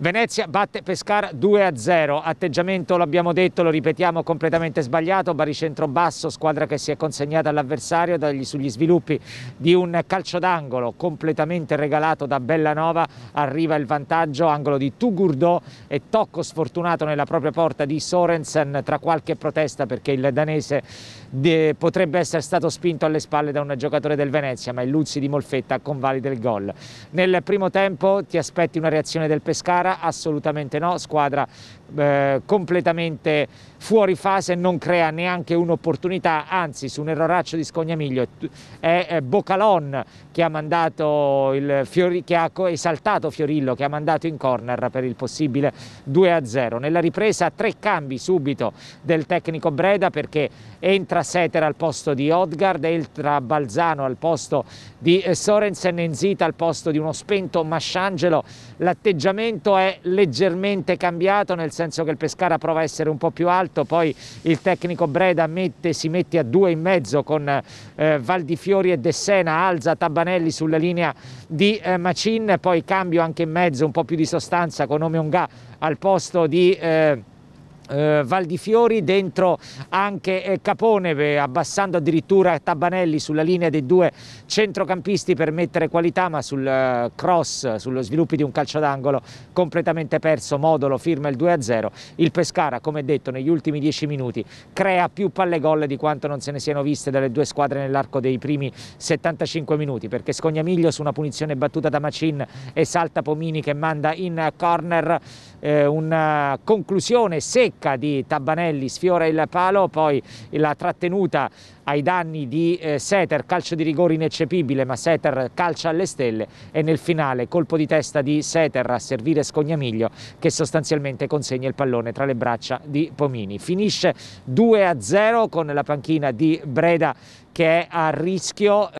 Venezia batte Pescara 2-0, atteggiamento l'abbiamo detto, lo ripetiamo, completamente sbagliato, baricentro basso, squadra che si è consegnata all'avversario sugli sviluppi di un calcio d'angolo completamente regalato da Bellanova, arriva il vantaggio, angolo di Tugurdo e tocco sfortunato nella propria porta di Sorensen tra qualche protesta perché il danese potrebbe essere stato spinto alle spalle da un giocatore del Venezia, ma il Luzzi di Molfetta convalida il gol. Nel primo tempo ti aspetti una reazione del Pescara, gara? Assolutamente no, squadra eh, completamente fuori fase, non crea neanche un'opportunità, anzi su un erroraccio di Scognamiglio è, è Bocalon che ha, mandato il Fiori, che ha esaltato Fiorillo, che ha mandato in corner per il possibile 2-0. Nella ripresa tre cambi subito del tecnico Breda perché entra Seter al posto di Odgard, entra Balzano al posto di eh, Sorensen e Nzita al posto di uno spento Masciangelo. L'atteggiamento è leggermente cambiato nel senso che il Pescara prova a essere un po' più alto, poi il tecnico Breda mette, si mette a due e mezzo con eh, Valdifiori e Dessena alza Tabanelli sulla linea di eh, Macin, poi cambio anche in mezzo un po' più di sostanza con Omeonga al posto di... Eh, eh, Val di Fiori, dentro anche eh, Capone, eh, abbassando addirittura Tabanelli sulla linea dei due centrocampisti per mettere qualità, ma sul eh, cross, sullo sviluppo di un calcio d'angolo completamente perso, Modolo firma il 2-0, il Pescara come detto negli ultimi 10 minuti crea più palle gol di quanto non se ne siano viste dalle due squadre nell'arco dei primi 75 minuti, perché Scognamiglio su una punizione battuta da Macin e salta Pomini che manda in corner eh, una conclusione secca tocca di Tabanelli sfiora il palo, poi la trattenuta ai danni di eh, Seter, calcio di rigore ineccepibile, ma Seter calcia alle stelle e nel finale colpo di testa di Seter a servire Scognamiglio che sostanzialmente consegna il pallone tra le braccia di Pomini. Finisce 2-0 con la panchina di Breda che è a rischio.